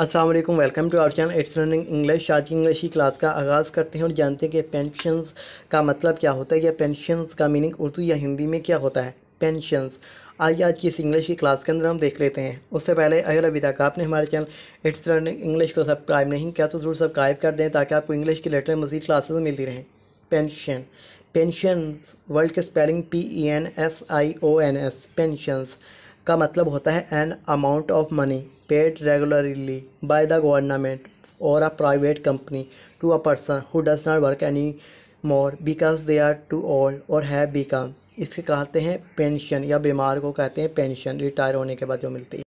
Aslam welcome to our channel it's running English आज की English की क्लास का आगाज़ करते हैं और जानते हैं कि पेंशनस का मतलब क्या होता है या पेंशनस का मीनिंग उर्दू या हिंदी में क्या होता है पेंशनस आइए आज की इस इंग्लिश की क्लास के अंदर हम देख लेते हैं उससे पहले अगर अभी तक आपने हमारे चैनल इट्स रनिंग इंग्लिश को सब्सक्राइब नहीं किया तो ज़रूर सब्सक्राइब कर दें ताकि आपको इंग्लिश की लेटर मजीद क्लासेज मिलती रहें पेंशन पेंशनस वर्ल्ड के spelling P E N S I O N S pensions का मतलब होता है an amount of money paid regularly by the government or a private company to a person who does not work any more because they are too old or have become इसके कहते हैं pension या बीमार को कहते हैं pension retire होने के बाद जो मिलती है